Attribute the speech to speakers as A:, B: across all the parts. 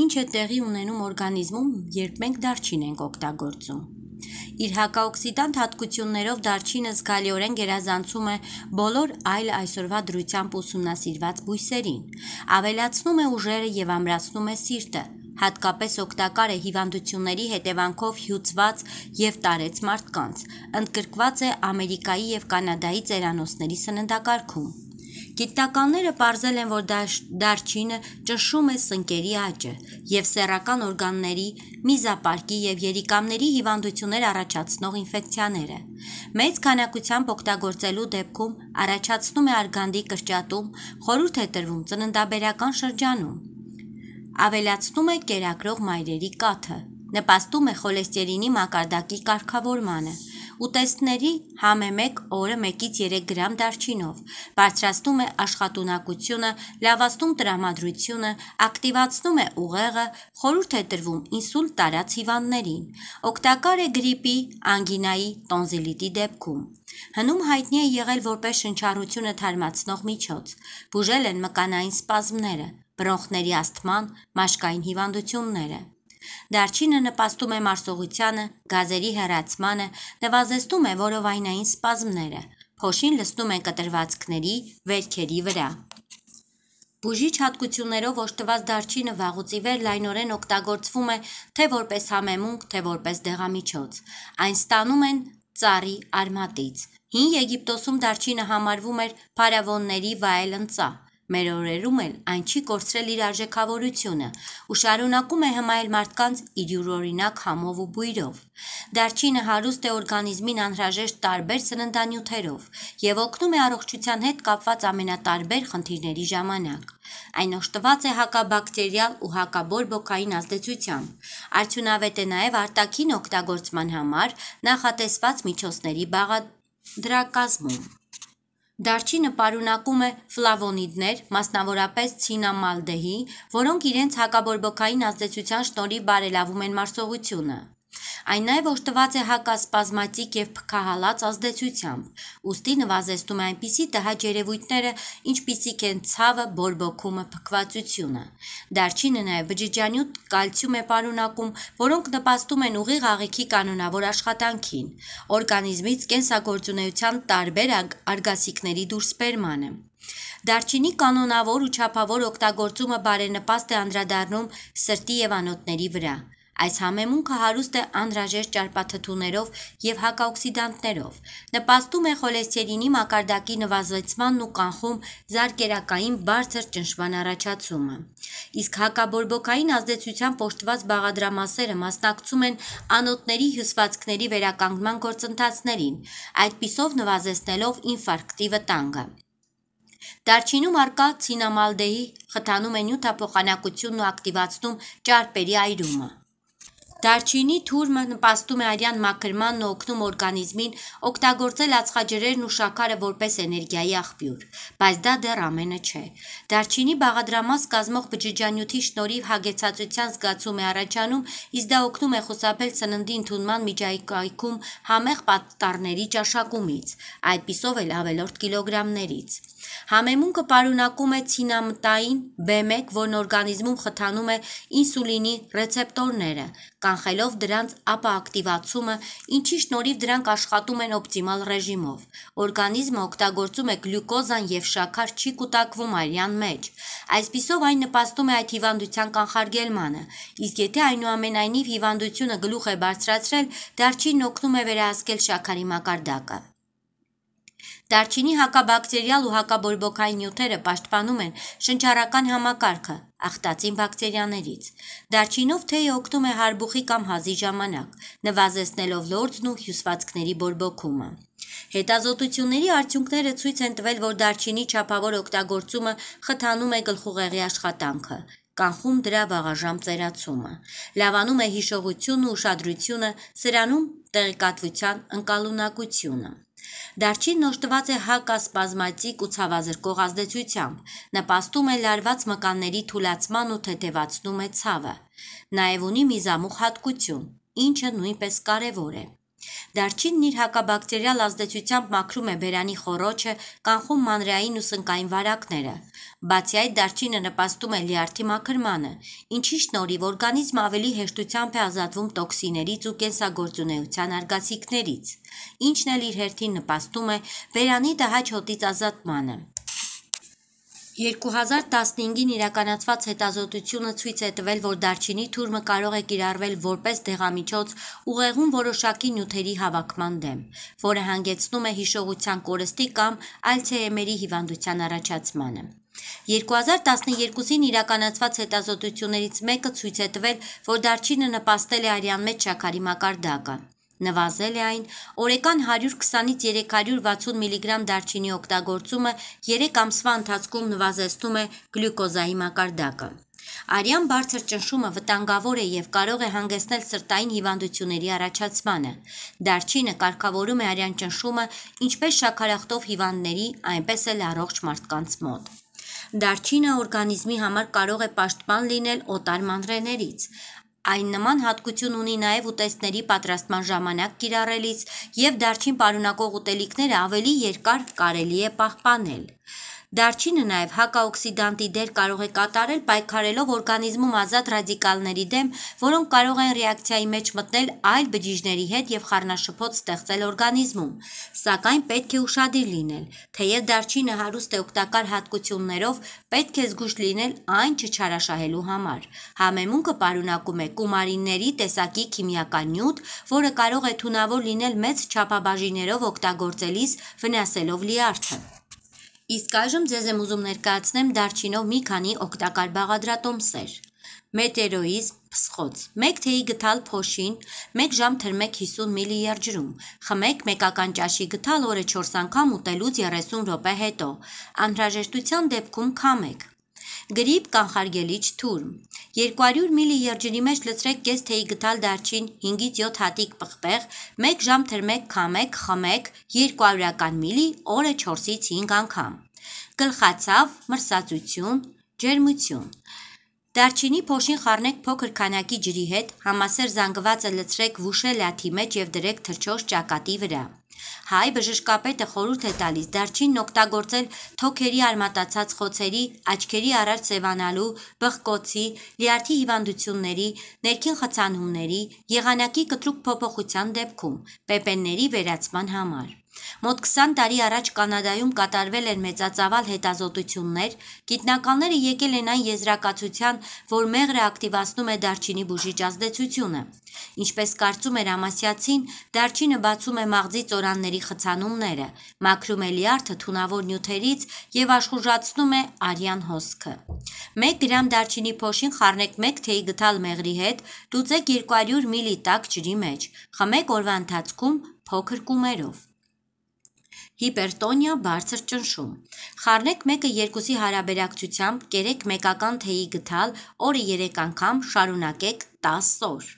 A: Ինչ է տեղի ունենում օրգանիզմում, երբ մենք դարչին ենք օգտագործում։ Իր հակաօքսիդանտ հատկություններով դարչինը զգալիորեն գերազանցում է բոլոր այլ այսօրվա դրությամբ ուսումնասիրված բույսերին, ավելացնում է ուժերը եւ ամրացնում է սիրտը, հատկապես օգտակար է հիվանդությունների հետևանքով հյուծված եւ տարեց մարդկանց։ Ընդգրկված է Ամերիկայի եւ Կանադայի ծերանոցների սննդակարգում։ Գիտնականները ողրել են, որ դարչինը ճնշում է սնկերի աճը եւ սեռական օրգանների, միզապարկի եւ երիկամների հիվանդություններ առաջացնող ինֆեկցիաները։ Մեծ քանակությամբ օգտագործելու դեպքում առաջացնում է արգանդի կրճատում, խորհուրդ է տրվում ծննդաբերական շրջանում ավելացնում է կերակրող մայրերի կաթը, նպաստում է խոլեստերինի մակարդակի կարգավորմանը, ուտեստների համեմեք օրը 1-ից 3 գրամ դարչինով, բարձրացնում է աշխատունակությունը, լավացնում տրամադրությունը, ակտիվացնում է ուղեղը, խորհուրդ է տրվում ինսուլտ տարած հիվանդներին։ Օգտակար է գրիպի, անգինայի, տոնզիլիտի դեպքում։ Հնում հայտնի է եղել որպես շնչառությունը թարմացնող միջոց։ Բուժել են մկանային սպազմները, բրոնխների ասթման, մաշկային հիվանդությունները։ Դարչինը նպաստում է մարսողությանը, գազերի հեռացմանը, նվազեցնում է որովայնային սպազմները, փոշին լցնում է կտրվածքների, վերքերի վրա։ Բուժիչ հատկություններով օժտված դարչինը վաղուց ի վեր լայնորեն օգտագործվում է թե որպես համեմունք, թե որպես դեղամիջոց։ Այն ստանում են ծառի արմատից։ Հին Եգիպտոսում դարչինը համարվում էր փարավոնների վայելնծա, Մեր օրերում էլ այն չի կորցրել իր արժեքավորությունը ու շարունակում է հմայել մարդկանց իր յուրօրինակ համով ու բույրով։ Դարչինը հարուստ է օրգանիզմին անհրաժեշտ տարբեր սննդանյութերով եւ օգնում է առողջության հետ կապված ամենատարբեր խնդիրների ժամանակ։ Այն օժտված է հակաբակտերիալ ու հակաբորբոքային ազդեցությամբ։ Արդյունավետ է նաև արտաքին օգտագործման համար նախատեսված միջոցների բաղադրակազմում։ Դարչինը պարունակում է ֆլավոնիդներ, մասնավորապես ցինամալդեհի, որոնք իրենց հակաբորբոքային ազդեցության շնորհիվ բարելավում են մարսողությունը։ Այն նաև օժտված է հակասպազմատիկ եւ փքահալած ազդեցությամբ, ուստի նվազեցնում է այնպիսի տհաճ երևույթները, ինչպիսիք են ցավը, բորբոքումը, փքվածությունը։ Դարչինը նաև բջիջանյութ կալցիում է պարունակում, որոնք նպաստում են ուղիղ աղիքի կանոնավոր աշխատանքին, օրգանիզմից կենսագործունեության տարբեր արգասիքների դուրսբերմանը։ Դարչինի կանոնավոր ու չափավոր օգտագործումը բարենպաստ է անդրադառնում սրտի եւ անոթների վրա։ Այս համեմունքը հարուստ է անհրաժեշտ ճարպաթթուներով եւ հակաօքսիդանտներով։ Նպաստում է խոլեստերինի մակարդակի նվազեցմանն ու կանխում զարկերակային բարձր ճնշման առաջացումը։ Իսկ հակաբորբոքային ազդեցության պոշտված բաղադրամասերը մասնակցում են անոթների հյուսվածքների վերականգնման գործընթացներին, այդ պիսով նվազեցնելով ինֆարկտի վտանգը։ Դարչինում արկա ցինամալդեի խթանում է նյութափոխանակությունն ու ակտիվացնում ճարպերի այրումը։ Դարչինի թուրմը նպաստում է արյան մաքրմանն ու օգնում օրգանիզմին օգտագործել ածխաջրերն ու շաքարը որպես էներգիայի աղբյուր, բայց դա դեռ ամենը չէ։ Դարչինի բաղադրամաս կազմող բջջանյութի շնորհիվ հագեցածության զգացում է առաջանում, իսկ դա օգնում է խուսափել սննդի ընդունման միջակայքում համեղ պատտարների ճաշակումից, այդպիսով էլ ավելորդ կիլոգրամներից։ Համեմունքը պարունակում է ցինամտային B1, որն օրգանիզմում խթանում է ինսուլինի ռեցեպտորները, կանխելով դրանց ապաակտիվացումը, ինչի շնորհիվ դրանք աշխատում են օպտիմալ ռեժիմով։ Օրգանիզմը օգտագործում է գլյուկոզան եւ շաքար չի կուտակվում արյան մեջ։ Այսպիսով այն նպաստում է այդ հիվանդության կանխարգելմանը։ Իսկ եթե այնուամենայնիվ հիվանդությունը գլուխ է բարձրացրել, դարչինն օգնում է վերահասկել շաքարի մակարդակը։ Դարչինի հակաբակտերիալ ու հակաբորբոքային նյութերը պաշտպանում են շնչառական համակարգը ախտացին բակտերիաներից։ Դարչինով թեյը օգնում է հարբուխի կամ հազի ժամանակ, նվազեցնելով լորձն ու հյուսվածքների բորբոքումը։ Հետազոտությունների արդյունքները ցույց են տվել, որ դարչինի չափավոր օգտագործումը խթանում է գլխուղեղի աշխատանքը, կանխում դրա վաղաժամ ծերացումը, լավանում է հիշողությունն ու ուշադրությունը, սրանում տեղեկատվության ընկալունակությունը։ Դարչին օժտված է հակասպազմատիկ ու ցավազրկող ազդեցությամբ, նպաստում է լարված մկանների թուլացման ու թեթևացնում է ցավը։ Նաև ունի միզամուխ հատկություն, ինչը նույնպես կարևոր է։ Դարչինն իր հակաբակտերիալ ազդեցությամբ մաքրում է բերանի խորոչը, կանխում մանրային ու սնկային վարակները։ Բացի այդ, դարչինը նպաստում է լյարդի մաքրմանը, ինչի շնորհիվ օրգանիզմը ավելի հեշտությամբ է ազատվում տոքսիներից ու կենսագործունեության արգասիքներից, ինչն էլ իր հերթին նպաստում է բերանի տհաճ հոտից ազատմանը։ 2015-ին իրականացված հետազոտությունը ցույց է տվել, որ դարչինի թուրմը կարող է կիրառվել որպես դեղամիջոց ուղեղում որոշակի նյութերի հավաքման դեմ, որը հանգեցնում է հիշողության կորստի կամ Ալցհեյմերի հիվանդության առաջացմանը։ 2012-ին իրականացված հետազոտություններից մեկը ցույց է տվել, որ դարչինը նպաստել է արյան մեջ շաքարի մակարդակը։ Նվազել է այն օրեկան 120-ից 360 մգ դարչինի օգտագործումը 3 ամսվա ընթացքում նվազեցնում է գլյուկոզայի մակարդակը։ Արյան բարձր ճնշումը վտանգավոր է եւ կարող է հանգեցնել սրտային հիվանդությունների առաջացմանը։ Դարչինը կարգավորում է արյան ճնշումը ինչպես շաքարախտով հիվանդների, այնպես էլ առողջ մարդկանց մոտ։ Դարչինը օրգանիզմի համար կարող է պաշտպան լինել օտար մանրեներից։ Այն նման հատկություն ունի նաև ուտեստների պատրաստման ժամանակ կիրառելիս եւ դարչին պարունակող ուտելիքները ավելի երկար կարելի է պահպանել։ Դարչինը նաև հակաօքսիդանտի դեր կարող է կատարել պայքարելով օրգանիզմում ազատ ռադիկալների դեմ, որոնք կարող են ռեակցիայի մեջ մտնել այլ բջիջների հետ և խառնաշփոթ ստեղծել օրգանիզմում։ Սակայն պետք է ուշադիր լինել, թեև դարչինը հարուստ է օգտակար հատկություններով, պետք է զգուշ լինել այն չչարաշահելու համար։ Համեմունքը պարունակում է կումարինների տեսակի քիմիական նյութ, որը կարող է թունավոր լինել մեծ չափաբաժիներով օգտագործելիս վնասելով լիարդը։ Իսկ այժմ ձեզ եմ ուզում ներկայացնեմ Դարչինով մի քանի օգտակար բաղադրատոմսեր. Մետերոիզմ, փսխոց, 1 թեյի գթալ փոշին, 1 ժամ թրմեք 50 մլ երջրում, խմեք մեկական ճաշի գթալ օրը 4 անգամ ուտելուց 30 րոպե հետո, անհրաժեշտության դեպքում քամեք, Գրիպ կանխարգելիչ թուրմ 200 մլի երջրի մեջ լցրեք կես թեյի գտալ դարչին 5-ից 7 հատիկ պղպեղ, 1 ժամ թրմեք քամեք, խմեք 200-ական մլի օրը 4-ից 5 անգամ։ Գլխացավ, մրսածություն, ջերմություն։ Դարչինի փոշին խառնեք փոքր քանակի ջրի հետ, համասեր զանգվածը լցրեք վուշելաթի մեջ եւ դրեք թրջոջ ճակատի վրա։ Հայ բժշկապետը խորհուրդ է տալիս դարչինն օգտագործել թոքերի արմատացած խոցերի, աչքերի առած սևանալու, բղկոցի, լյարդի հիվանդությունների, ներքին խցանումների, եղանակի կտրուկ փոփոխության դեպքում, պեպենների վերացման համար։ Մոտ 20 տարի առաջ Կանադայում կատարվել են մեծածավալ հետազոտություններ, գիտնականները եկել են այն եզրակացության, որ մեղրը ակտիվացնում է դարչինի բուժիչ ազդեցությունը։ Ինչպես կարծում էր Ամասյացին, դարչինը բացում է մաղձի ծորանների խցանումները, մաքրում է լիարդը թունավոր նյութերից եւ աշխուժացնում է արյան հոսքը։ 1 գրամ դարչինի փոշին խառնեք 1 թեյի գտալ մեղրի հետ, դուծեք 200 մլ տաք ջրի մեջ։ Խմեք օրվա ընթացքում փոքր կումերով հիպերտոնիա բարձր ճնշում։ Խառնեք մեկը երկուսի հարաբերակցությամբ կերեք մեկական թեյի գթալ օրը 3 անգամ շարունակեք 10 օր։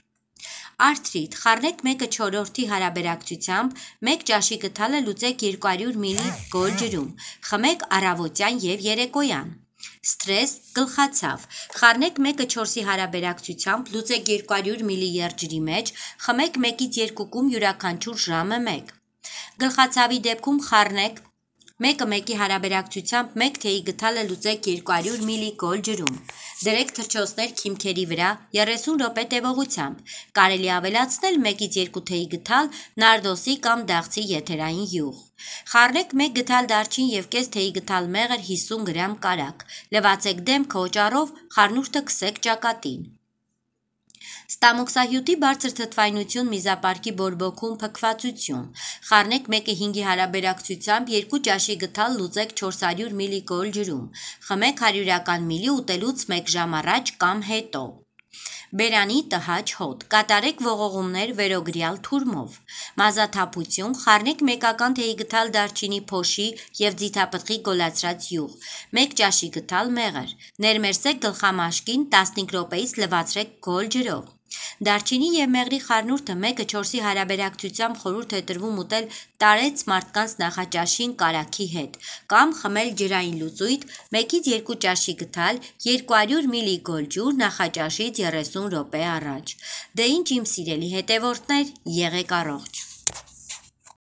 A: Արթրիտ խառնեք մեկը 4-րդի հարաբերակցությամբ 1 ճաշի գթալը լուծեք 200 մլ գոլջրում։ Խմեք առավոտյան եւ երեկոյան։ Ստրես գլխացավ։ Խառնեք 1-ը 4-ի հարաբերակցությամբ լուծեք 200 մլ երջրի մեջ, խմեք 1-ից 2 կում յուրաքանչյուր ժամը 1։ Գլխացավի դեպքում խառնեք մեկը մեկի հարաբերակցությամբ մեկ թեյի գթալը լուծեք 200 մլի կոլ ջրում։ Դրեք թրջոցներ քիմքերի վրա 30 րոպե տևողությամբ։ Կարելի ավելացնել 1-ից 2 թեյի գթալ նարդոսի կամ դաղցի եթերային յուղ։ Խառնեք 1 գթալ դարչին եւ կես թեյի գթալ մեղր 50 գրամ կարակ։ Լվացեք դեմքը օճառով, խառնուրդը քսեք ճակատին։ Ստամոքսահյութի բարձր թթվայնություն միզապարկի բորբոքում փքվածություն։ Խառնեք 1-ը 5-ի հարաբերակցությամբ 2 ճաշի գթալ լուծեք 400 մլ կոլ ջրում։ Խմեք 100-ական միլի ուտելուց 1 ժամ առաջ կամ հետո։ Բերանի տհաճ հոտ։ Կատարեք ողողումներ վերոգրյալ թուրմով։ Մազաթափություն խառնեք մեկական թեյի գթալ դարչինի փոշի եւ ձիթապտղի գոլացրած յուղ։ Մեկ ճաշի գթալ մեղր։ Ներմերսեք գլխամաշկին 15 րոպեից լվացրեք գոլ ջրով։ Դարչինի եւ Մեղրի խառնուրդը մեկը 4-ի հարաբերակցությամբ խորհուրդ է տրվում ուտել տարեց մարդկանց նախաճաշին կարաքի հետ կամ խմել ջրային լուծույթ, 1-ից 2 ճաշի գթալ, 200 մլ գոլջուր նախաճաշից 30 րոպե առաջ։ Դե ինչ իմ սիրելի հետևորդներ, եղեք առողջ։